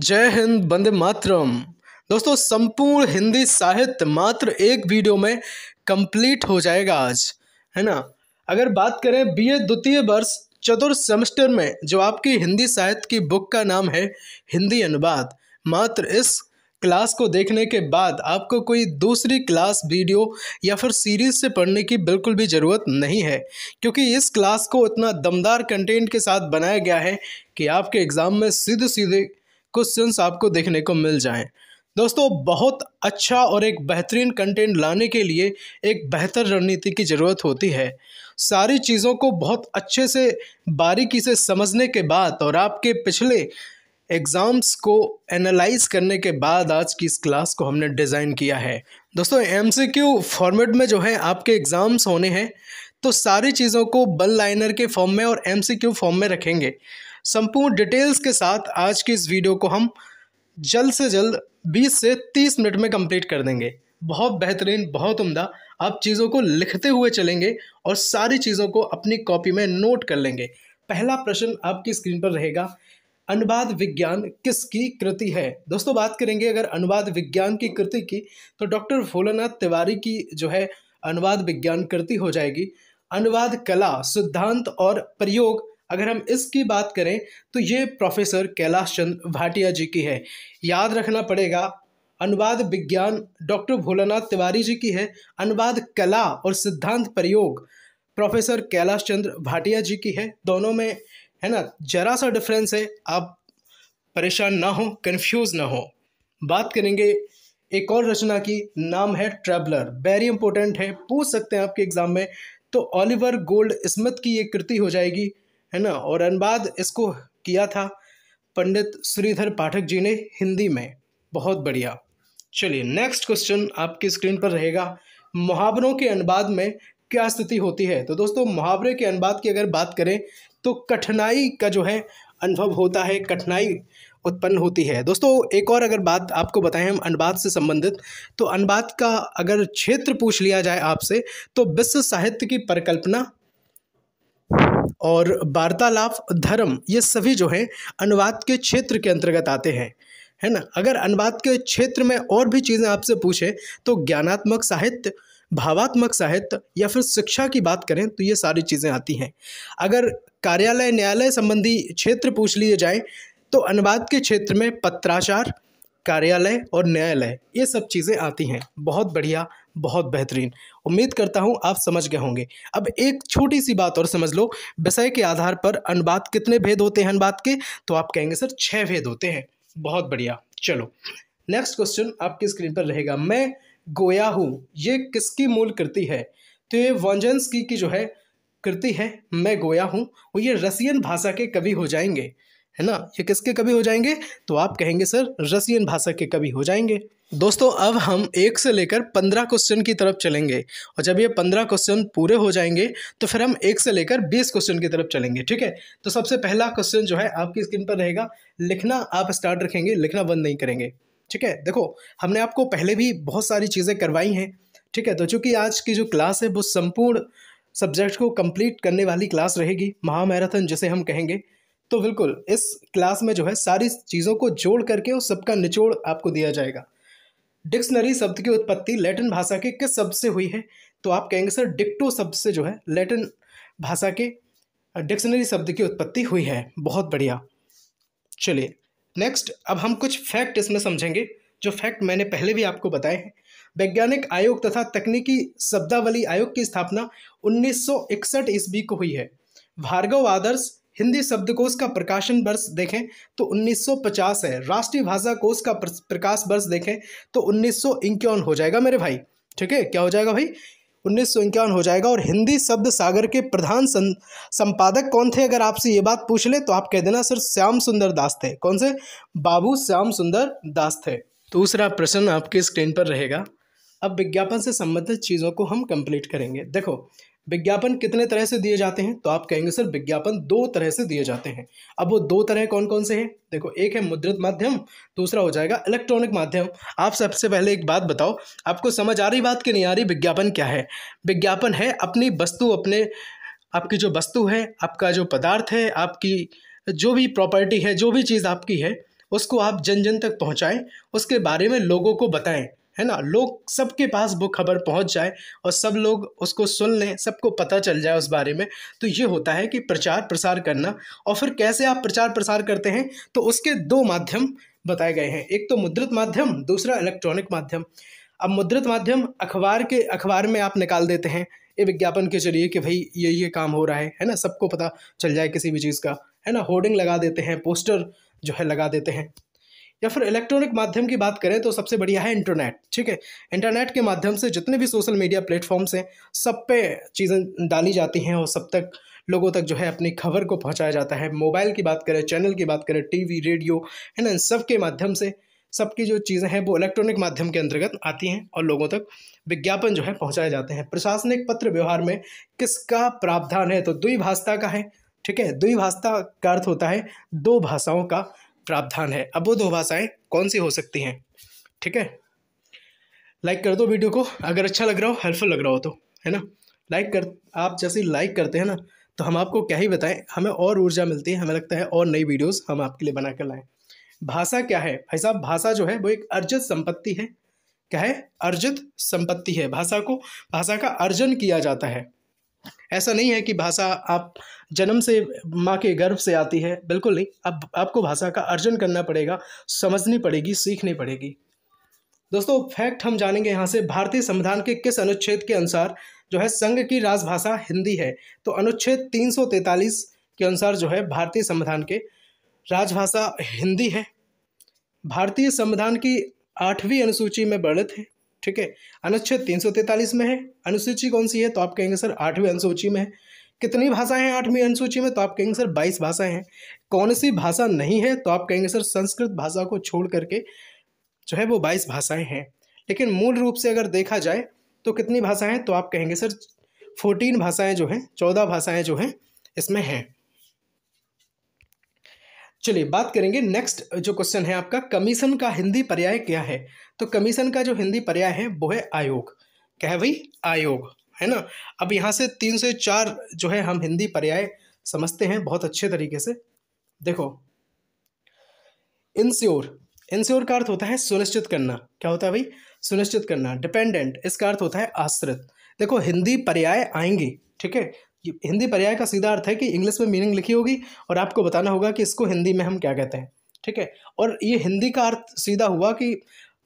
जय हिंद बंदे मातरम दोस्तों संपूर्ण हिंदी साहित्य मात्र एक वीडियो में कंप्लीट हो जाएगा आज है ना अगर बात करें बीए द्वितीय वर्ष चतुर्थ सेमेस्टर में जो आपकी हिंदी साहित्य की बुक का नाम है हिंदी अनुवाद मात्र इस क्लास को देखने के बाद आपको कोई दूसरी क्लास वीडियो या फिर सीरीज से पढ़ने की बिल्कुल भी ज़रूरत नहीं है क्योंकि इस क्लास को इतना दमदार कंटेंट के साथ बनाया गया है कि आपके एग्ज़ाम में सीधे सीधे क्वेश्चन आपको देखने को मिल जाएं दोस्तों बहुत अच्छा और एक बेहतरीन कंटेंट लाने के लिए एक बेहतर रणनीति की ज़रूरत होती है सारी चीज़ों को बहुत अच्छे से बारीकी से समझने के बाद और आपके पिछले एग्ज़ाम्स को एनालाइज करने के बाद आज की इस क्लास को हमने डिज़ाइन किया है दोस्तों एमसीक्यू फॉर्मेट में जो है आपके एग्ज़ाम्स होने हैं तो सारी चीज़ों को बल लाइनर के फॉर्म में और एम फॉर्म में रखेंगे संपूर्ण डिटेल्स के साथ आज की इस वीडियो को हम जल्द से जल्द 20 से 30 मिनट में कंप्लीट कर देंगे बहुत बेहतरीन बहुत उम्दा आप चीज़ों को लिखते हुए चलेंगे और सारी चीज़ों को अपनी कॉपी में नोट कर लेंगे पहला प्रश्न आपकी स्क्रीन पर रहेगा अनुवाद विज्ञान किसकी कृति है दोस्तों बात करेंगे अगर अनुवाद विज्ञान की कृति की तो डॉक्टर भोलानाथ तिवारी की जो है अनुवाद विज्ञान कृति हो जाएगी अनुवाद कला सिद्धांत और प्रयोग अगर हम इसकी बात करें तो ये प्रोफेसर कैलाश चंद्र भाटिया जी की है याद रखना पड़ेगा अनुवाद विज्ञान डॉक्टर भोलानाथ तिवारी जी की है अनुवाद कला और सिद्धांत प्रयोग प्रोफेसर कैलाश चंद्र भाटिया जी की है दोनों में है ना जरा सा डिफरेंस है आप परेशान ना हो कंफ्यूज ना हो बात करेंगे एक और रचना की नाम है ट्रेवलर वेरी इंपॉर्टेंट है पूछ सकते हैं आपके एग्जाम में तो ऑलिवर गोल्ड स्मिथ की ये कृति हो जाएगी है ना और अनुवाद इसको किया था पंडित श्रीधर पाठक जी ने हिंदी में बहुत बढ़िया चलिए नेक्स्ट क्वेश्चन आपकी स्क्रीन पर रहेगा मुहावरों के अनुवाद में क्या स्थिति होती है तो दोस्तों मुहावरे के अनुवाद की अगर बात करें तो कठिनाई का जो है अनुभव होता है कठिनाई उत्पन्न होती है दोस्तों एक और अगर बात आपको बताएं हम अनुवाद से संबंधित तो अनुवाद का अगर क्षेत्र पूछ लिया जाए आपसे तो विश्व साहित्य की परिकल्पना और वार्तालाप धर्म ये सभी जो हैं अनुवाद के क्षेत्र के अंतर्गत आते हैं है ना अगर अनुवाद के क्षेत्र में और भी चीज़ें आपसे पूछें तो ज्ञानात्मक साहित्य भावात्मक साहित्य या फिर शिक्षा की बात करें तो ये सारी चीज़ें आती हैं अगर कार्यालय न्यायालय संबंधी क्षेत्र पूछ लिए जाए तो अनुवाद के क्षेत्र में पत्राचार कार्यालय और न्यायालय ये सब चीज़ें आती हैं बहुत बढ़िया बहुत बेहतरीन उम्मीद करता हूँ आप समझ गए होंगे अब एक छोटी सी बात और समझ लो विषय के आधार पर अनुवाद कितने भेद होते हैं अनुवाद के तो आप कहेंगे सर छः भेद होते हैं बहुत बढ़िया चलो नेक्स्ट क्वेश्चन आपकी स्क्रीन पर रहेगा मैं गोया हूँ ये किसकी मूल कृति है तो ये वॉन्जेंस की, की जो है कृति है मैं गोया हूँ वो ये रसियन भाषा के कवि हो जाएंगे है ना ये किसके कवि हो जाएंगे तो आप कहेंगे सर रसियन भाषा के कवि हो जाएंगे दोस्तों अब हम एक से लेकर पंद्रह क्वेश्चन की तरफ चलेंगे और जब ये पंद्रह क्वेश्चन पूरे हो जाएंगे तो फिर हम एक से लेकर बीस क्वेश्चन की तरफ चलेंगे ठीक है तो सबसे पहला क्वेश्चन जो है आपकी स्क्रीन पर रहेगा लिखना आप स्टार्ट रखेंगे लिखना बंद नहीं करेंगे ठीक है देखो हमने आपको पहले भी बहुत सारी चीज़ें करवाई हैं ठीक है तो चूँकि आज की जो क्लास है वो संपूर्ण सब्जेक्ट को कम्प्लीट करने वाली क्लास रहेगी महामैराथन जिसे हम कहेंगे तो बिल्कुल इस क्लास में जो है सारी चीज़ों को जोड़ करके और सबका निचोड़ आपको दिया जाएगा डिक्शनरी शब्द की उत्पत्ति लैटिन भाषा के किस शब्द से हुई है तो आप कहेंगे सर डिक्टो शब्द से जो है लैटिन भाषा के डिक्शनरी शब्द की उत्पत्ति हुई है बहुत बढ़िया चलिए नेक्स्ट अब हम कुछ फैक्ट इसमें समझेंगे जो फैक्ट मैंने पहले भी आपको बताए हैं वैज्ञानिक आयोग तथा तकनीकी शब्दावली आयोग की स्थापना 1961 ईस्वी को हुई है भार्गव आदर्श हिंदी शब्दकोश का प्रकाशन वर्ष देखें तो 1950 है राष्ट्रीय भाषा कोष का प्रकाश वर्ष देखें तो उन्नीस हो जाएगा मेरे भाई ठीक है क्या हो जाएगा भाई उन्नीस हो जाएगा और हिंदी शब्द सागर के प्रधान संपादक कौन थे अगर आपसे ये बात पूछ ले तो आप कह देना सर श्याम सुंदर दास थे कौन से बाबू श्याम सुंदर दास थे दूसरा प्रश्न आपके स्क्रीन पर रहेगा अब विज्ञापन से संबंधित चीज़ों को हम कंप्लीट करेंगे देखो विज्ञापन कितने तरह से दिए जाते हैं तो आप कहेंगे सर विज्ञापन दो तरह से दिए जाते हैं अब वो दो तरह कौन कौन से हैं देखो एक है मुद्रित माध्यम दूसरा हो जाएगा इलेक्ट्रॉनिक माध्यम आप सबसे पहले एक बात बताओ आपको समझ आ रही बात कि नहीं आ रही विज्ञापन क्या है विज्ञापन है अपनी वस्तु अपने आपकी जो वस्तु है आपका जो पदार्थ है आपकी जो भी प्रॉपर्टी है जो भी चीज़ आपकी है उसको आप जन जन तक पहुँचाएँ उसके बारे में लोगों को बताएँ है ना लोग सबके पास वो खबर पहुंच जाए और सब लोग उसको सुन लें सबको पता चल जाए उस बारे में तो ये होता है कि प्रचार प्रसार करना और फिर कैसे आप प्रचार प्रसार करते हैं तो उसके दो माध्यम बताए गए हैं एक तो मुद्रित माध्यम दूसरा इलेक्ट्रॉनिक माध्यम अब मुद्रित माध्यम अखबार के अखबार में आप निकाल देते हैं ये विज्ञापन के जरिए कि भाई ये ये काम हो रहा है है ना सबको पता चल जाए किसी भी चीज़ का है ना होर्डिंग लगा देते हैं पोस्टर जो है लगा देते हैं या फिर इलेक्ट्रॉनिक माध्यम की बात करें तो सबसे बढ़िया है इंटरनेट ठीक है इंटरनेट के माध्यम से जितने भी सोशल मीडिया प्लेटफॉर्म्स हैं सब पे चीज़ें डाली जाती हैं और सब तक लोगों तक जो है अपनी खबर को पहुंचाया जाता है मोबाइल की बात करें चैनल की बात करें टीवी रेडियो है ना इन सब के माध्यम से सबकी जो चीज़ें हैं वो इलेक्ट्रॉनिक माध्यम के अंतर्गत आती हैं और लोगों तक विज्ञापन जो है पहुँचाए जाते हैं प्रशासनिक पत्र व्यवहार में किसका प्रावधान है तो द्विभाषता का है ठीक है द्विभाषा का अर्थ होता है दो भाषाओं का प्रावधान है अब वो दो भाषाएं कौन सी हो सकती हैं ठीक है लाइक कर दो वीडियो को अगर अच्छा लग रहा हो हेल्पफुल लग रहा हो तो है ना लाइक कर आप जैसे लाइक करते हैं ना तो हम आपको क्या ही बताएं हमें और ऊर्जा मिलती है हमें लगता है और नई वीडियोस हम आपके लिए बना कर लाएं भाषा क्या है भाई साहब भाषा जो है वो एक अर्जित संपत्ति है क्या है अर्जित संपत्ति है भाषा को भाषा का अर्जन किया जाता है ऐसा नहीं है कि भाषा आप जन्म से माँ के गर्भ से आती है बिल्कुल नहीं अब आपको भाषा का अर्जन करना पड़ेगा समझनी पड़ेगी सीखनी पड़ेगी दोस्तों फैक्ट हम जानेंगे यहाँ से भारतीय संविधान के किस अनुच्छेद के अनुसार जो है संघ की राजभाषा हिंदी है तो अनुच्छेद तीन के अनुसार जो है भारतीय संविधान के राजभाषा हिंदी है भारतीय संविधान की आठवीं अनुसूची में वर्णित है ठीक है अनुच्छेद तीन सौ तैतालीस में है अनुसूची कौन सी है तो आप कहेंगे सर आठवीं अनुसूची में है कितनी भाषाएं हैं आठवीं अनुसूची में तो आप कहेंगे सर बाईस भाषाएं हैं कौन सी भाषा नहीं है तो आप कहेंगे सर संस्कृत भाषा को छोड़ करके जो है वो बाईस भाषाएं हैं लेकिन मूल रूप से अगर देखा जाए तो कितनी भाषाएं हैं तो आप कहेंगे सर फोर्टीन भाषाएं जो हैं चौदह भाषाएं जो हैं इसमें हैं चलिए बात करेंगे नेक्स्ट जो क्वेश्चन है आपका कमीशन का हिंदी पर्याय क्या है तो कमीशन का जो हिंदी पर्याय है वो है आयोग क्या है भाई आयोग है ना अब यहाँ से तीन से चार जो है हम हिंदी पर्याय समझते हैं बहुत अच्छे तरीके से देखो इंस्योर इंस्योर का अर्थ होता है सुनिश्चित करना क्या होता है भाई सुनिश्चित करना डिपेंडेंट इसका अर्थ होता है आश्रित देखो हिंदी पर्याय आएंगे ठीक है हिंदी पर्याय का सीधा अर्थ है कि इंग्लिश में मीनिंग लिखी होगी और आपको बताना होगा कि इसको हिंदी में हम क्या कहते हैं ठीक है और ये हिंदी का अर्थ सीधा हुआ कि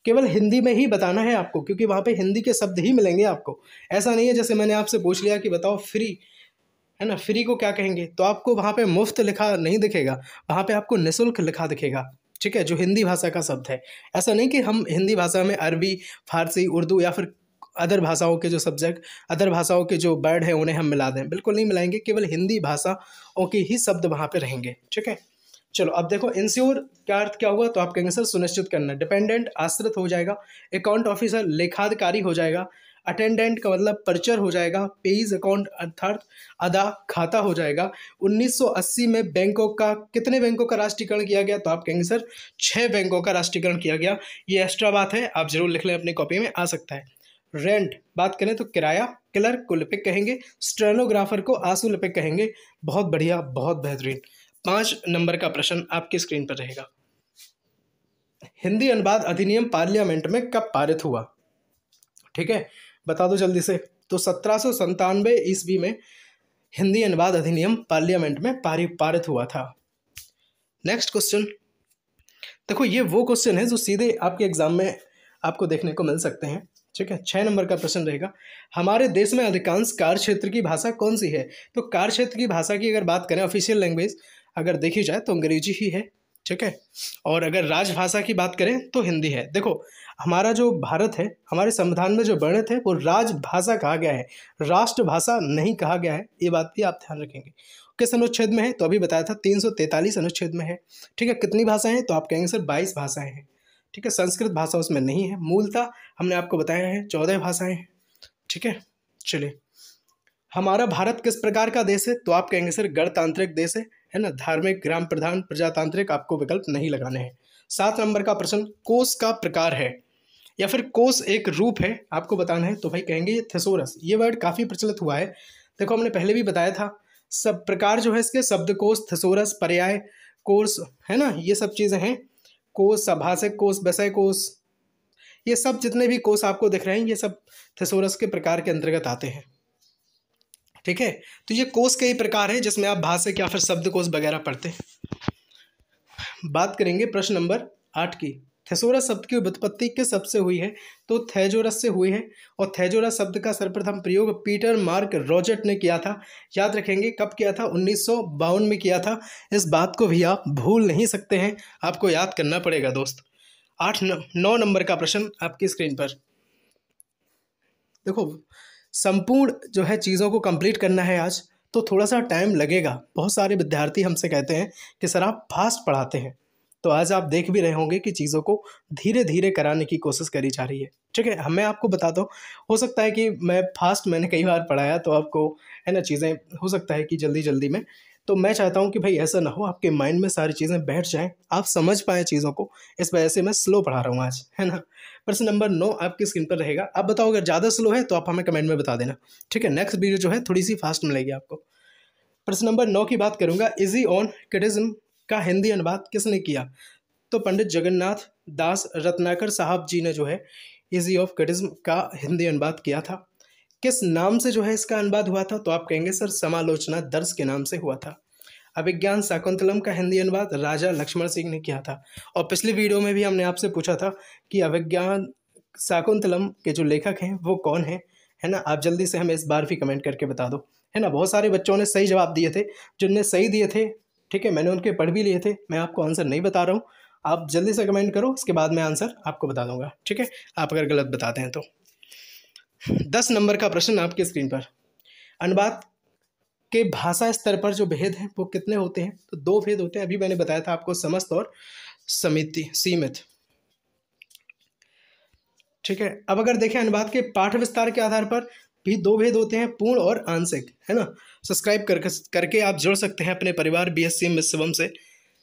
केवल हिंदी में ही बताना है आपको क्योंकि वहाँ पे हिंदी के शब्द ही मिलेंगे आपको ऐसा नहीं है जैसे मैंने आपसे पूछ लिया कि बताओ फ्री है ना फ्री को क्या कहेंगे तो आपको वहाँ पे मुफ्त लिखा नहीं दिखेगा वहाँ पे आपको निःशुल्क लिखा दिखेगा ठीक है जो हिंदी भाषा का शब्द है ऐसा नहीं कि हम हिंदी भाषा में अरबी फारसी उर्दू या फिर अदर भाषाओं के जो सब्जेक्ट अदर भाषाओं के जो वर्ड हैं उन्हें हम मिला दें बिल्कुल नहीं मिलाएंगे केवल हिंदी भाषाओं के ही शब्द वहाँ पर रहेंगे ठीक है चलो अब देखो इंश्योर का अर्थ क्या हुआ तो आप कहेंगे सर सुनिश्चित करना डिपेंडेंट आश्रित हो जाएगा अकाउंट ऑफिसर लेखाधिकारी हो जाएगा अटेंडेंट का मतलब परचर हो जाएगा पेज अकाउंट अर्थात अदा खाता हो जाएगा 1980 में बैंकों का कितने बैंकों का राष्ट्रीयकरण किया गया तो आप कहेंगे सर छः बैंकों का राष्ट्रीयकरण किया गया ये एक्स्ट्रा बात है आप जरूर लिख लें अपनी कॉपी में आ सकता है रेंट बात करें तो किराया क्लर्क को लिपिक कहेंगे स्ट्रेनोग्राफर को आंसू लिपिक कहेंगे बहुत बढ़िया बहुत बेहतरीन पांच नंबर का प्रश्न आपकी स्क्रीन पर रहेगा हिंदी अनुवाद अधिनियम पार्लियामेंट में कब पारित हुआ ठीक है बता दो जल्दी से तो सत्रह सौ संतानवे ईस्वी में हिंदी अनुवाद अधिनियम पार्लियामेंट में पारित पारित हुआ था नेक्स्ट क्वेश्चन देखो ये वो क्वेश्चन है जो सीधे आपके एग्जाम में आपको देखने को मिल सकते हैं ठीक है छः नंबर का प्रश्न रहेगा हमारे देश में अधिकांश कार्य क्षेत्र की भाषा कौन सी है तो कार्य क्षेत्र की भाषा की अगर बात करें ऑफिशियल लैंग्वेज अगर देखी जाए तो अंग्रेजी ही है ठीक है और अगर राजभाषा की बात करें तो हिंदी है देखो हमारा जो भारत है हमारे संविधान में जो वर्णित है वो राजभाषा कहा गया है राष्ट्रभाषा नहीं कहा गया है ये बात भी आप ध्यान रखेंगे किस अनुच्छेद में है तो अभी बताया था तीन सौ तैंतालीस अनुच्छेद में है ठीक है कितनी भाषाएं हैं तो आप कहेंगे सर बाईस भाषाएं हैं ठीक है संस्कृत भाषा उसमें नहीं है मूलतः हमने आपको बताया है चौदह भाषाएं हैं ठीक है चलिए हमारा भारत किस प्रकार का देश है तो आप कहेंगे सर गणतांत्रिक देश है है ना धार्मिक ग्राम प्रधान प्रजातांत्रिक आपको विकल्प नहीं लगाने हैं सात नंबर का प्रश्न कोष का प्रकार है या फिर कोष एक रूप है आपको बताना है तो भाई कहेंगे ये थेसोरस ये वर्ड काफ़ी प्रचलित हुआ है देखो हमने पहले भी बताया था सब प्रकार जो है इसके शब्दकोश थेसोरस पर्याय कोर्स है ना ये सब चीज़ें हैं कोष सभाषक कोष वसय कोष ये सब जितने भी कोष आपको दिख रहे हैं ये सब थेसोरस के प्रकार के अंतर्गत आते हैं ठीक है तो ये कोर्स कई प्रकार है जिसमें आप भाषा क्या फिर शब्द कोश वगैरह पढ़ते हैं बात करेंगे प्रश्न नंबर आठ की थेसोरस शब्द की उत्पत्ति किस शब्द से हुई है तो थेजोरस से हुई है और थेजोरस शब्द का सर्वप्रथम प्रयोग पीटर मार्क रॉजर्ट ने किया था याद रखेंगे कब किया था उन्नीस में किया था इस बात को भी आप भूल नहीं सकते हैं आपको याद करना पड़ेगा दोस्त आठ नौ नंबर का प्रश्न आपकी स्क्रीन पर देखो संपूर्ण जो है चीज़ों को कंप्लीट करना है आज तो थोड़ा सा टाइम लगेगा बहुत सारे विद्यार्थी हमसे कहते हैं कि सर आप फास्ट पढ़ाते हैं तो आज आप देख भी रहे होंगे कि चीज़ों को धीरे धीरे कराने की कोशिश करी जा रही है ठीक है मैं आपको बता दो हो सकता है कि मैं फास्ट मैंने कई बार पढ़ाया तो आपको है ना चीज़ें हो सकता है कि जल्दी जल्दी में तो मैं चाहता हूँ कि भाई ऐसा ना हो आपके माइंड में सारी चीज़ें बैठ जाएँ आप समझ पाएँ चीज़ों को इस वजह से मैं स्लो पढ़ा रहा हूँ आज है ना प्रश्न नंबर नौ आपकी स्क्रीन पर रहेगा आप बताओ अगर ज़्यादा स्लो है तो आप हमें कमेंट में बता देना ठीक है नेक्स्ट वीडियो जो है थोड़ी सी फास्ट मिलेगी आपको प्रश्न नंबर नौ की बात करूँगा इजी ऑन क्रिटिज्म का हिंदी अनुवाद किसने किया तो पंडित जगन्नाथ दास रत्नाकर साहब जी ने जो है इजी ऑफ क्रिटिज्म का हिंदी अनुवाद किया था किस नाम से जो है इसका अनुवाद हुआ था तो आप कहेंगे सर समालोचना दर्श के नाम से हुआ था अभिज्ञान शाकुंतलम का हिंदी अनुवाद राजा लक्ष्मण सिंह ने किया था और पिछले वीडियो में भी हमने आपसे पूछा था कि अभिज्ञान शाकुंतलम के जो लेखक हैं वो कौन हैं है ना आप जल्दी से हमें इस बार भी कमेंट करके बता दो है ना बहुत सारे बच्चों ने सही जवाब दिए थे जिनने सही दिए थे ठीक है मैंने उनके पढ़ भी लिए थे मैं आपको आंसर नहीं बता रहा हूँ आप जल्दी से कमेंट करो उसके बाद मैं आंसर आपको बता दूंगा ठीक है आप अगर गलत बताते हैं तो दस नंबर का प्रश्न आपके स्क्रीन पर अनुवाद के भाषा स्तर पर जो भेद हैं वो कितने होते हैं तो दो भेद होते हैं अभी मैंने बताया था आपको समस्त और समिति सीमित ठीक है अब अगर देखें अनुवाद के पाठ विस्तार के आधार पर भी दो भेद होते हैं पूर्ण और आंशिक है ना सब्सक्राइब करके करके आप जुड़ सकते हैं अपने परिवार बी एस सी से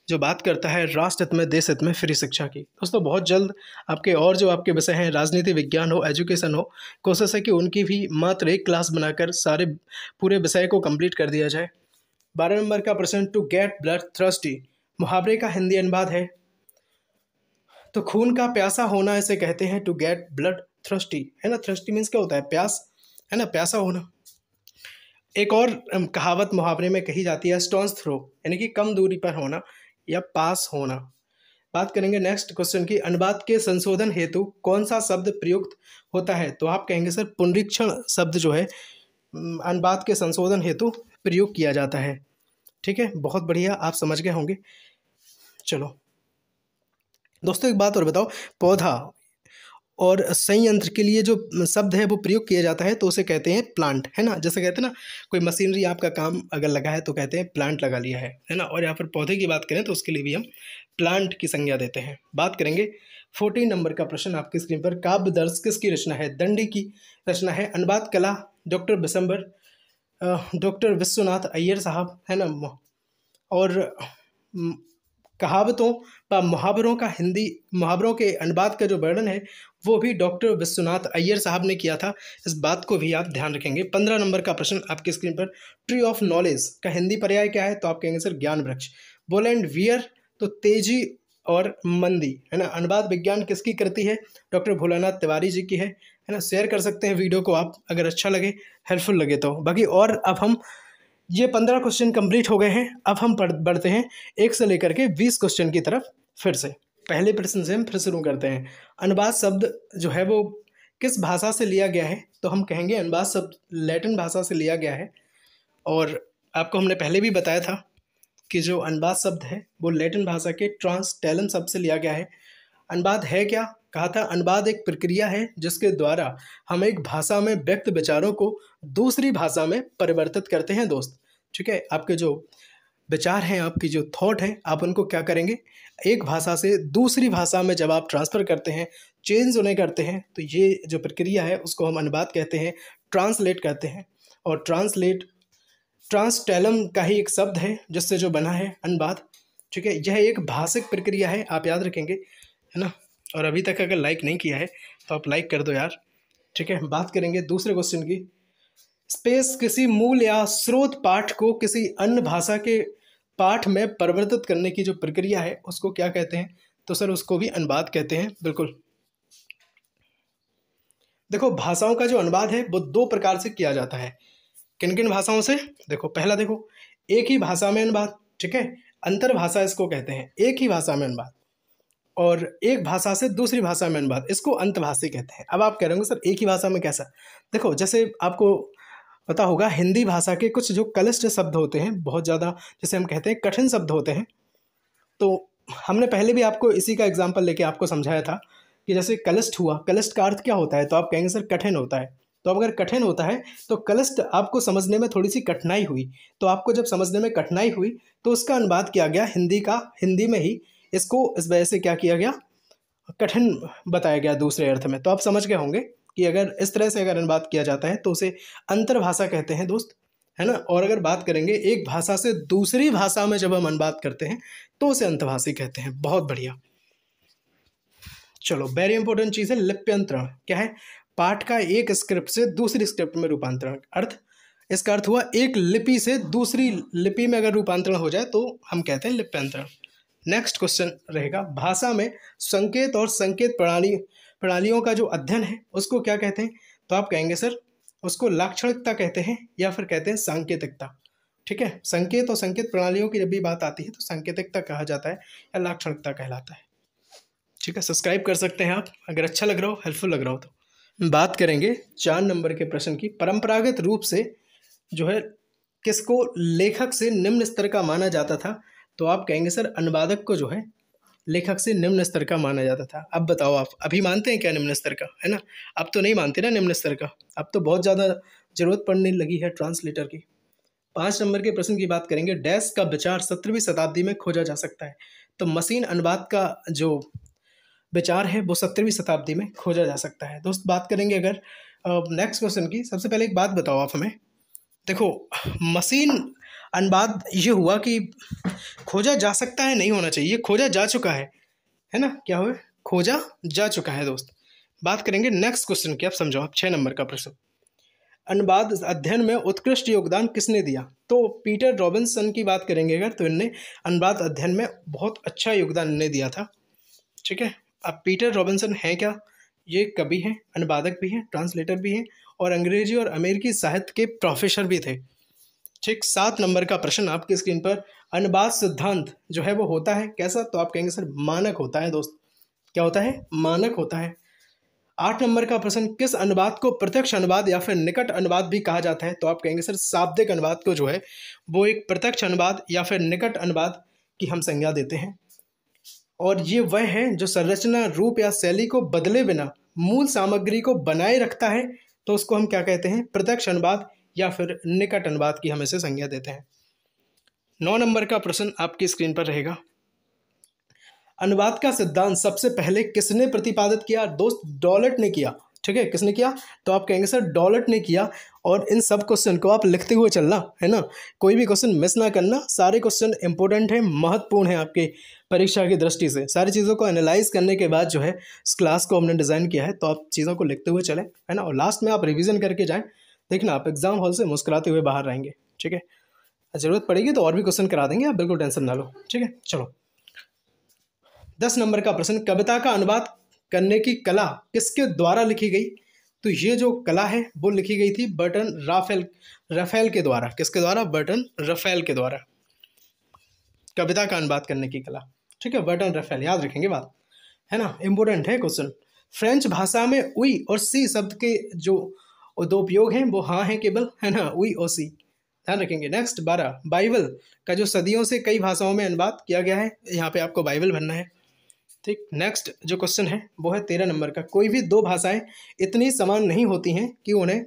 जो बात करता है राष्ट्र हित में देश हित में फ्री शिक्षा की दोस्तों बहुत जल्द आपके और जो आपके विषय हैं राजनीति विज्ञान हो एजुकेशन हो कोशिश है कि उनकी भी मात्र एक क्लास बनाकर सारे पूरे विषय को कंप्लीट कर दिया जाए बारह नंबर का प्रश्न टू गेट ब्लड थ्रस्टी मुहावरे का हिंदी अनुवाद है तो खून का प्यासा होना इसे कहते हैं टू गेट ब्लड थ्रस्टी है ना थ्रस्टी मीन्स क्या होता है प्यास है ना प्यासा होना एक और कहावत मुहावरे में कही जाती है स्टोन्स थ्रो यानी कि कम दूरी पर होना या पास होना बात करेंगे नेक्स्ट क्वेश्चन की अनुवाद के संशोधन हेतु कौन सा शब्द प्रयुक्त होता है तो आप कहेंगे सर पुनरीक्षण शब्द जो है अनुवाद के संशोधन हेतु प्रयोग किया जाता है ठीक है बहुत बढ़िया आप समझ गए होंगे चलो दोस्तों एक बात और बताओ पौधा और संयंत्र के लिए जो शब्द है वो प्रयोग किया जाता है तो उसे कहते हैं प्लांट है ना जैसे कहते हैं ना कोई मशीनरी आपका काम अगर लगा है तो कहते हैं प्लांट लगा लिया है है ना और यहाँ पर पौधे की बात करें तो उसके लिए भी हम प्लांट की संज्ञा देते हैं बात करेंगे फोर्टीन नंबर का प्रश्न आपकी स्क्रीन पर काव्य दर्श किसकी रचना है दंडी की रचना है अनुवाद कला डॉक्टर बिसम्बर डॉक्टर विश्वनाथ अय्यर साहब है ना और कहावतों व मुहावरों का हिंदी मुहावरों के अनुवाद का जो वर्णन है वो भी डॉक्टर विश्वनाथ अय्यर साहब ने किया था इस बात को भी आप ध्यान रखेंगे पंद्रह नंबर का प्रश्न आपकी स्क्रीन पर ट्री ऑफ नॉलेज का हिंदी पर्याय क्या है तो आप कहेंगे सर ज्ञान वृक्ष बोल एंड वियर तो तेजी और मंदी है ना अनुवाद विज्ञान किसकी करती है डॉक्टर भोलानाथ तिवारी जी की है है ना शेयर कर सकते हैं वीडियो को आप अगर अच्छा लगे हेल्पफुल लगे तो बाकी और अब हम ये पंद्रह क्वेश्चन कंप्लीट हो गए हैं अब हम बढ़ते हैं एक से लेकर के बीस क्वेश्चन की तरफ फिर से पहले प्रश्न से हम फिर शुरू करते हैं अनुवाद शब्द जो है वो किस भाषा से लिया गया है तो हम कहेंगे अनुवाद शब्द लैटिन भाषा से लिया गया है और आपको हमने पहले भी बताया था कि जो अनुवाद शब्द है वो लैटिन भाषा के ट्रांसटैलम शब्द से लिया गया है अनुवाद है क्या कहा था अनुवाद एक प्रक्रिया है जिसके द्वारा हम एक भाषा में व्यक्त विचारों को दूसरी भाषा में परिवर्तित करते हैं दोस्त ठीक है आपके जो विचार हैं आपकी जो थॉट हैं आप उनको क्या करेंगे एक भाषा से दूसरी भाषा में जब आप ट्रांसफ़र करते हैं चेंज उन्हें करते हैं तो ये जो प्रक्रिया है उसको हम अनुवाद कहते हैं ट्रांसलेट करते हैं और ट्रांसलेट ट्रांसटेलम का ही एक शब्द है जिससे जो बना है अनुवाद ठीक है यह एक भाषिक प्रक्रिया है आप याद रखेंगे है ना और अभी तक अगर लाइक नहीं किया है तो आप लाइक कर दो यार ठीक है बात करेंगे दूसरे क्वेश्चन की स्पेस किसी मूल या स्रोत पाठ को किसी अन्य भाषा के पाठ में परिवर्तित करने की जो प्रक्रिया है उसको क्या कहते हैं तो सर उसको भी अनुवाद कहते हैं बिल्कुल देखो भाषाओं का जो अनुवाद है वो दो प्रकार से किया जाता है किन किन भाषाओं से देखो पहला देखो एक ही भाषा में अनुवाद ठीक है अंतरभाषा इसको कहते हैं एक ही भाषा में अनुवाद और एक भाषा से दूसरी भाषा में अनुवाद इसको अंतभाषी कहते हैं अब आप कह रहे होंगे सर एक ही भाषा में कैसा देखो जैसे आपको पता होगा हिंदी भाषा के कुछ जो कलिष्ट शब्द होते हैं बहुत ज़्यादा जैसे हम कहते हैं कठिन शब्द होते हैं तो हमने पहले भी आपको इसी का एग्जाम्पल लेके आपको समझाया था कि जैसे कलिष्ट हुआ कलिष्ट का अर्थ क्या होता है तो आप कहेंगे सर कठिन होता है तो अब अगर कठिन होता है तो कलिष्ट आपको समझने में थोड़ी सी कठिनाई हुई तो आपको जब समझने में कठिनाई हुई तो उसका अनुवाद किया गया हिंदी का हिंदी में ही इसको इस वजह से क्या किया गया कठिन बताया गया दूसरे अर्थ में तो आप समझ गए होंगे कि अगर इस तरह से अगर अनुवाद किया जाता है तो उसे अंतर्भाषा कहते हैं दोस्त है ना और अगर बात करेंगे एक भाषा से दूसरी भाषा में जब हम अनुवाद करते हैं तो उसे अंतभाषी कहते हैं बहुत बढ़िया चलो वेरी इंपॉर्टेंट चीज़ है लिप्यंतरण क्या है पाठ का एक स्क्रिप्ट से दूसरी स्क्रिप्ट में रूपांतरण अर्थ इसका अर्थ हुआ एक लिपि से दूसरी लिपि में अगर रूपांतरण हो जाए तो हम कहते हैं लिप्यंतरण नेक्स्ट क्वेश्चन रहेगा भाषा में संकेत और संकेत प्रणाली प्रणालियों का जो अध्ययन है उसको क्या कहते हैं तो आप कहेंगे सर उसको लाक्षणिकता कहते हैं या फिर कहते हैं सांकेतिकता ठीक है संकेत और संकेत प्रणालियों की जब भी बात आती है तो सांकेतिकता कहा जाता है या लाक्षणिकता कहलाता है ठीक है सब्सक्राइब कर सकते हैं आप अगर अच्छा लग रहा हो हेल्पफुल लग रहा हो तो बात करेंगे चार नंबर के प्रश्न की परंपरागत रूप से जो है किसको लेखक से निम्न स्तर का माना जाता था तो आप कहेंगे सर अनुवादक को जो है लेखक से निम्न स्तर का माना जाता था अब बताओ आप अभी मानते हैं क्या निम्न स्तर का है ना अब तो नहीं मानते ना निम्न स्तर का अब तो बहुत ज़्यादा ज़रूरत पड़ने लगी है ट्रांसलेटर की पाँच नंबर के प्रश्न की बात करेंगे डैश का विचार सत्रहवीं शताब्दी में खोजा जा सकता है तो मशीन अनुवाद का जो विचार है वो सत्रहवीं शताब्दी में खोजा जा सकता है दोस्त बात करेंगे अगर नेक्स्ट क्वेश्चन की सबसे पहले एक बात बताओ आप हमें देखो मशीन अनुवाद ये हुआ कि खोजा जा सकता है नहीं होना चाहिए खोजा जा चुका है है ना क्या हुआ खोजा जा चुका है दोस्त बात करेंगे नेक्स्ट क्वेश्चन की आप समझो आप छः नंबर का प्रश्न अनुवाद अध्ययन में उत्कृष्ट योगदान किसने दिया तो पीटर रॉबिन्सन की बात करेंगे अगर तो इनने अनुवाद अध्ययन में बहुत अच्छा योगदान इन्हें दिया था ठीक है अब पीटर रॉबिन्सन हैं क्या ये कवि हैं अनुवादक भी हैं ट्रांसलेटर भी हैं और अंग्रेजी और अमेरिकी साहित्य के प्रोफेसर भी थे ठीक सात नंबर का प्रश्न आपकी स्क्रीन पर अनुवाद सिद्धांत जो है वो होता है कैसा तो आप कहेंगे सर मानक होता है दोस्त क्या होता है मानक होता है आठ नंबर का प्रश्न किस अनुवाद को प्रत्यक्ष अनुवाद या फिर निकट अनुवाद भी कहा जाता है तो आप कहेंगे सर शाब्दिक अनुवाद को जो है वो एक प्रत्यक्ष अनुवाद या फिर निकट अनुवाद की हम संज्ञा देते हैं और ये वह है जो संरचना रूप या शैली को बदले बिना मूल सामग्री को बनाए रखता है तो उसको हम क्या कहते हैं प्रत्यक्ष अनुवाद या फिर निकट अनुवाद की हम इसे संज्ञा देते हैं नौ नंबर का प्रश्न आपकी स्क्रीन पर रहेगा अनुवाद का सिद्धांत सबसे पहले किसने प्रतिपादित किया दोस्त डॉलट ने किया ठीक है किसने किया तो आप कहेंगे सर डॉलट ने किया और इन सब क्वेश्चन को आप लिखते हुए चलना है ना कोई भी क्वेश्चन मिस ना करना सारे क्वेश्चन इंपॉर्टेंट हैं महत्वपूर्ण हैं आपके परीक्षा की दृष्टि से सारी चीज़ों को एनालाइज करने के बाद जो है इस क्लास को हमने डिज़ाइन किया है तो आप चीज़ों को लिखते हुए चलें है ना और लास्ट में आप रिविज़न करके जाएँ देखना आप एग्ज़ाम हॉल से मुस्कुराते हुए बाहर रहेंगे ठीक है ज़रूरत पड़ेगी तो और भी क्वेश्चन करा देंगे आप बिल्कुल टेंशन ना लो ठीक है चलो दस नंबर का प्रश्न कविता का अनुवाद करने की कला किसके द्वारा लिखी गई तो ये जो कला है वो लिखी गई थी बर्टन राफेल राफेल के द्वारा किसके द्वारा बर्टन राफेल के द्वारा कविता का अनुवाद करने की कला ठीक है बर्टन राफेल याद रखेंगे बात है ना इम्पोर्टेंट है क्वेश्चन फ्रेंच भाषा में उई और सी शब्द के जो और दो उपयोग हैं वो हाँ हैं केवल है ना उई ओ सी ध्यान रखेंगे नेक्स्ट बारह बाइबल का जो सदियों से कई भाषाओं में अनुवाद किया गया है यहाँ पे आपको बाइबल भरना है ठीक नेक्स्ट जो क्वेश्चन है वो है तेरह नंबर का कोई भी दो भाषाएं इतनी समान नहीं होती हैं कि उन्हें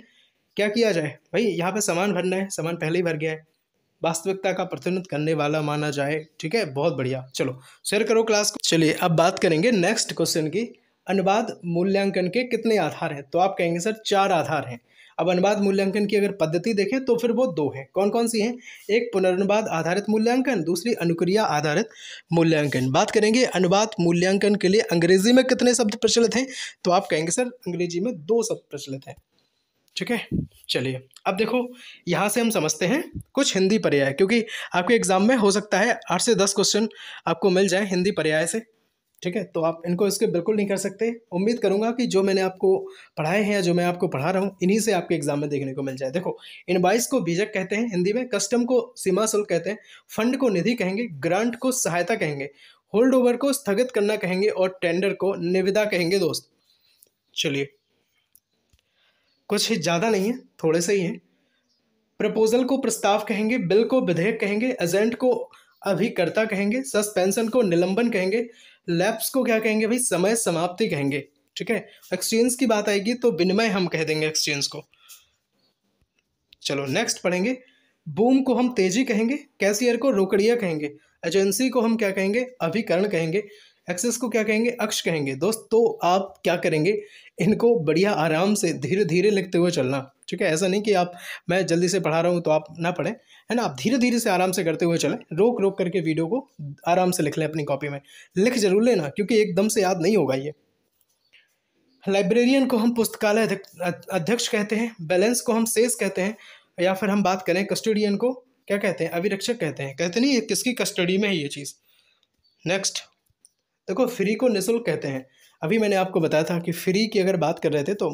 क्या किया जाए भाई यहाँ पे समान भरना है समान पहले ही भर गया है वास्तविकता का प्रतिनिधित्व करने वाला माना जाए ठीक है बहुत बढ़िया चलो शेयर करो क्लास को चलिए अब बात करेंगे नेक्स्ट क्वेश्चन की अनुवाद मूल्यांकन के कितने आधार हैं तो आप कहेंगे सर चार आधार हैं अब अनुवाद मूल्यांकन की अगर पद्धति देखें तो फिर वो दो हैं कौन कौन सी हैं एक पुनर्नुवाद आधारित मूल्यांकन दूसरी अनुक्रिया आधारित मूल्यांकन बात करेंगे अनुवाद मूल्यांकन के लिए अंग्रेजी में कितने शब्द प्रचलित हैं तो आप कहेंगे सर अंग्रेजी में दो शब्द प्रचलित हैं ठीक है चलिए अब देखो यहाँ से हम समझते हैं कुछ हिंदी पर्याय क्योंकि आपके एग्ज़ाम में हो सकता है आठ से दस क्वेश्चन आपको मिल जाए हिंदी पर्याय से ठीक है तो आप इनको इसके बिल्कुल नहीं कर सकते उम्मीद करूंगा कि जो मैंने आपको पढ़ाए हैं या जो मैं आपको पढ़ा रहा हूँ इन्हीं से आपके एग्जाम में देखने को मिल जाए देखो इनवाइस को बीजक कहते हैं हिंदी में कस्टम को सीमा शुल्क कहते हैं फंड को निधि कहेंगे ग्रांट को सहायता कहेंगे होल्ड ओवर को स्थगित करना कहेंगे और टेंडर को निविदा कहेंगे दोस्त चलिए कुछ ज़्यादा नहीं है थोड़े से ही हैं प्रपोजल को प्रस्ताव कहेंगे बिल को विधेयक कहेंगे एजेंट को अभिकर्ता कहेंगे सस्पेंशन को निलंबन कहेंगे लैप्स को क्या कहेंगे भाई समय समाप्ति कहेंगे ठीक है एक्सचेंज की बात आएगी तो विनिमय हम कह देंगे एक्सचेंज को चलो नेक्स्ट पढ़ेंगे बूम को हम तेजी कहेंगे कैशियर को रोकड़िया कहेंगे एजेंसी को हम क्या कहेंगे अभिकरण कहेंगे एक्सेस को क्या कहेंगे अक्ष कहेंगे दोस्त तो आप क्या करेंगे इनको बढ़िया आराम से धीरे धीरे लिखते हुए चलना ठीक है ऐसा नहीं कि आप मैं जल्दी से पढ़ा रहा हूँ तो आप ना पढ़ें है ना आप धीरे धीरे से आराम से करते हुए चलें रोक रोक करके वीडियो को आराम से लिख लें अपनी कॉपी में लिख जरूर लेना क्योंकि एकदम से याद नहीं होगा ये लाइब्रेरियन को हम पुस्तकालय अध्यक्ष कहते हैं बैलेंस को हम सेस कहते हैं या फिर हम बात करें कस्टोडियन को क्या कहते हैं अभिरक्षक कहते हैं कहते नहीं ये किसकी कस्टडी में है ये चीज़ नेक्स्ट देखो फ्री को निःशुल्क कहते हैं अभी मैंने आपको बताया था कि फ्री की अगर बात कर रहे थे तो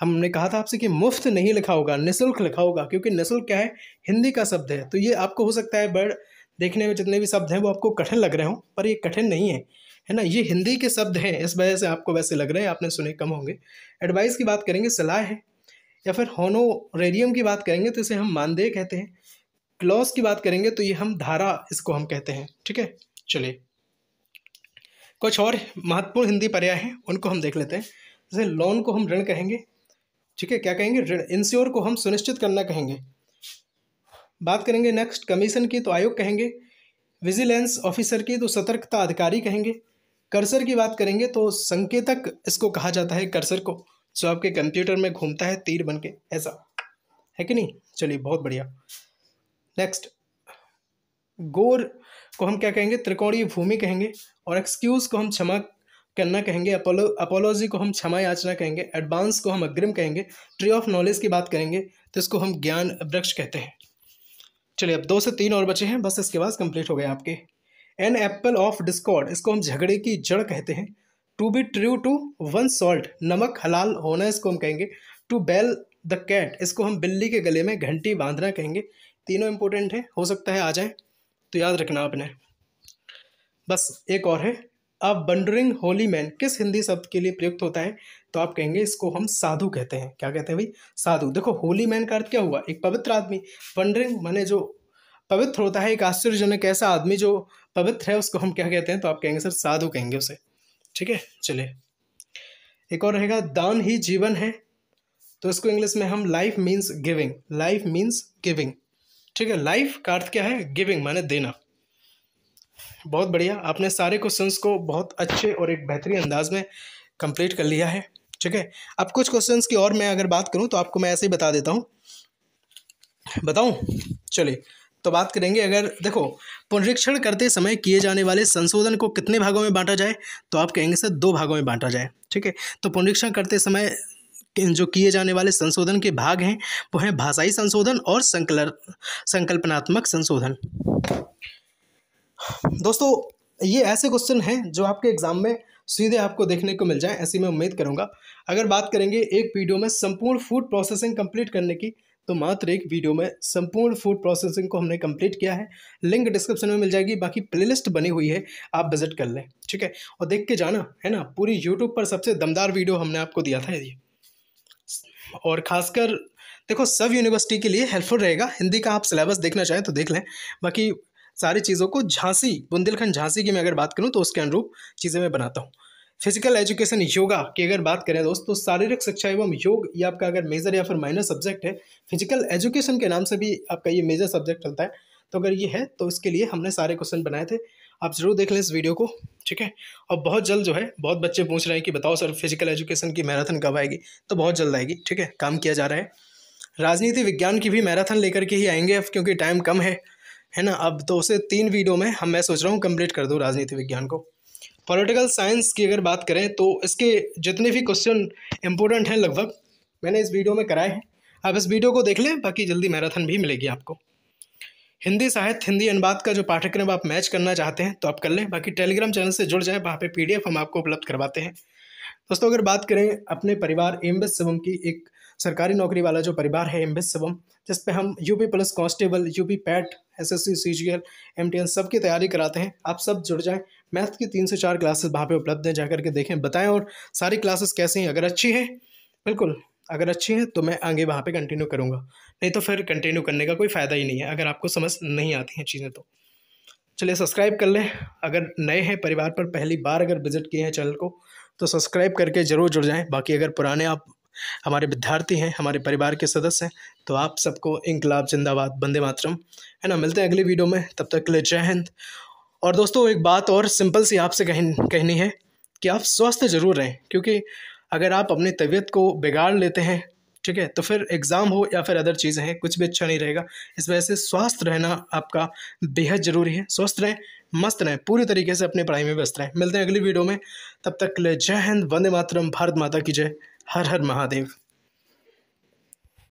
हमने कहा था आपसे कि मुफ्त नहीं लिखा होगा निःशुल्क लिखा होगा क्योंकि निःशुल्क क्या है हिंदी का शब्द है तो ये आपको हो सकता है बर्ड देखने में जितने भी शब्द हैं वो आपको कठिन लग रहे हों पर ये कठिन नहीं है है ना ये हिंदी के शब्द हैं इस वजह से आपको वैसे लग रहे हैं आपने सुने कम होंगे एडवाइस की बात करेंगे सलाह है या फिर होनोरेरियम की बात करेंगे तो इसे हम मानदेय कहते हैं क्लॉज की बात करेंगे तो ये हम धारा इसको हम कहते हैं ठीक है चलिए कुछ और महत्वपूर्ण हिंदी पर्याय हैं उनको हम देख लेते हैं जैसे लोन को हम ऋण कहेंगे ठीक है क्या कहेंगे ऋण इंश्योर को हम सुनिश्चित करना कहेंगे बात करेंगे नेक्स्ट कमीशन की तो आयोग कहेंगे विजिलेंस ऑफिसर की तो सतर्कता अधिकारी कहेंगे कर्सर की बात करेंगे तो संकेतक इसको कहा जाता है कर्सर को जो आपके कंप्यूटर में घूमता है तीर बन के ऐसा है कि नहीं चलिए बहुत बढ़िया नेक्स्ट गोर को हम क्या कहेंगे त्रिकोणीय भूमि कहेंगे और एक्सक्यूज़ को हम क्षमा करना कहेंगे अपोलो अपोलॉजी को हम क्षमा याचना कहेंगे एडवांस को हम अग्रिम कहेंगे ट्री ऑफ नॉलेज की बात करेंगे तो इसको हम ज्ञान वृक्ष कहते हैं चलिए अब दो से तीन और बचे हैं बस इसके बाद कंप्लीट हो गए आपके एन एप्पल ऑफ डिस्कॉर्ड इसको हम झगड़े की जड़ कहते हैं to be true to one salt नमक हलाल होना इसको हम कहेंगे टू बेल द कैट इसको हम बिल्ली के गले में घंटी बांधना कहेंगे तीनों इंपॉर्टेंट है हो सकता है आ जाए तो याद रखना आपने बस एक और है अब बंडरिंग होली मैन किस हिंदी शब्द के लिए प्रयुक्त होता है तो आप कहेंगे इसको हम साधु कहते हैं क्या कहते हैं भाई साधु देखो होली मैन का अर्थ क्या हुआ एक पवित्र आदमी बंडरिंग माने जो पवित्र होता है एक आश्चर्यजनक ऐसा आदमी जो पवित्र है उसको हम क्या कहते हैं तो आप कहेंगे सर साधु कहेंगे उसे ठीक है चलिए एक और रहेगा दान ही जीवन है तो इसको इंग्लिश में हम life means giving life means giving ठीक है लाइफ का अर्थ क्या है गिविंग माने देना बहुत बढ़िया आपने सारे क्वेश्चंस को बहुत अच्छे और एक बेहतरीन अंदाज में कंप्लीट कर लिया है ठीक है अब कुछ क्वेश्चंस की और मैं अगर बात करूं तो आपको मैं ऐसे ही बता देता हूं बताऊं चलिए तो बात करेंगे अगर देखो पुनरीक्षण करते समय किए जाने वाले संशोधन को कितने भागों में बांटा जाए तो आप कहेंगे सर दो भागों में बांटा जाए ठीक है तो पुनरीक्षण करते समय जो किए जाने वाले संशोधन के भाग हैं वो हैं भाषाई संशोधन और संकलर संकल्पनात्मक संशोधन दोस्तों ये ऐसे क्वेश्चन हैं जो आपके एग्ज़ाम में सीधे आपको देखने को मिल जाए ऐसी मैं उम्मीद करूंगा अगर बात करेंगे एक वीडियो में संपूर्ण फूड प्रोसेसिंग कंप्लीट करने की तो मात्र एक वीडियो में संपूर्ण फूड प्रोसेसिंग को हमने कंप्लीट किया है लिंक डिस्क्रिप्शन में मिल जाएगी बाकी प्लेलिस्ट बनी हुई है आप विजिट कर लें ठीक है और देख के जाना है ना पूरी यूट्यूब पर सबसे दमदार वीडियो हमने आपको दिया था ये और खासकर देखो सब यूनिवर्सिटी के लिए हेल्पफुल रहेगा हिंदी का आप सिलेबस देखना चाहें तो देख लें बाकी सारी चीज़ों को झांसी बुंदेलखंड झांसी की मैं अगर बात करूँ तो उसके अनुरूप चीज़ें मैं बनाता हूँ फिजिकल एजुकेशन योगा की अगर बात करें दोस्त तो शारीरिक शिक्षा एवं योग ये आपका अगर मेजर या फिर माइनर सब्जेक्ट है फिजिकल एजुकेशन के नाम से भी आपका ये मेजर सब्जेक्ट चलता है तो अगर ये है तो इसके लिए हमने सारे क्वेश्चन बनाए थे आप ज़रूर देख लें इस वीडियो को ठीक है और बहुत जल्द जो है बहुत बच्चे पूछ रहे हैं कि बताओ सर फिजिकल एजुकेशन की मैराथन कब आएगी तो बहुत जल्द आएगी ठीक है काम किया जा रहा है राजनीति विज्ञान की भी मैराथन लेकर के ही आएंगे अब क्योंकि टाइम कम है है ना अब तो उसे तीन वीडियो में हम मैं सोच रहा हूँ कंप्लीट कर दूँ राजनीति विज्ञान को पॉलिटिकल साइंस की अगर बात करें तो इसके जितने भी क्वेश्चन इंपॉर्टेंट हैं लगभग मैंने इस वीडियो में कराए हैं आप इस वीडियो को देख लें बाकी जल्दी मैराथन भी मिलेगी आपको हिंदी साहित्य हिंदी अनुवाद का जो पाठ्यक्रम आप मैच करना चाहते हैं तो आप कर लें बाकी टेलीग्राम चैनल से जुड़ जाए वहाँ पर पी हम आपको उपलब्ध करवाते हैं दोस्तों अगर बात करें अपने परिवार एम्बस शिवम की एक सरकारी नौकरी वाला जो परिवार है एम एम जिस पे हम UP police constable UP PET S S C C G L M T N सब की तैयारी कराते हैं आप सब जुड़ जाएं मैथ की तीन से चार क्लासेस वहाँ पे उपलब्ध हैं जाकर के देखें बताएं और सारी क्लासेस कैसे हैं अगर अच्छी हैं बिल्कुल अगर अच्छी हैं तो मैं आगे वहाँ पर कंटिन्यू करूँगा नहीं तो फिर कंटिन्यू करने का कोई फ़ायदा ही नहीं है अगर आपको समझ नहीं आती हैं चीज़ें तो चलिए सब्सक्राइब कर लें अगर नए हैं परिवार पर पहली बार अगर विजिट किए हैं चैनल को तो सब्सक्राइब करके ज़रूर जुड़ जाएँ बाकी अगर पुराने आप हमारे विद्यार्थी हैं हमारे परिवार के सदस्य हैं तो आप सबको इनकलाब जिंदाबाद बंदे मातरम है ना मिलते हैं अगली वीडियो में तब तक के लिए जय हिंद और दोस्तों एक बात और सिंपल सी आपसे कहन कहनी है कि आप स्वस्थ ज़रूर रहें क्योंकि अगर आप अपनी तबीयत को बिगाड़ लेते हैं ठीक है तो फिर एग्ज़ाम हो या फिर अदर चीज़ें हैं कुछ भी अच्छा नहीं रहेगा इस वजह से स्वस्थ रहना आपका बेहद ज़रूरी है स्वस्थ रहें मस्त रहें पूरी तरीके से अपने पढ़ाई में व्यस्त रहें मिलते हैं अगली वीडियो में तब तक ले जय हिंद वंदे मातरम भारत माता की जय हर हर महादेव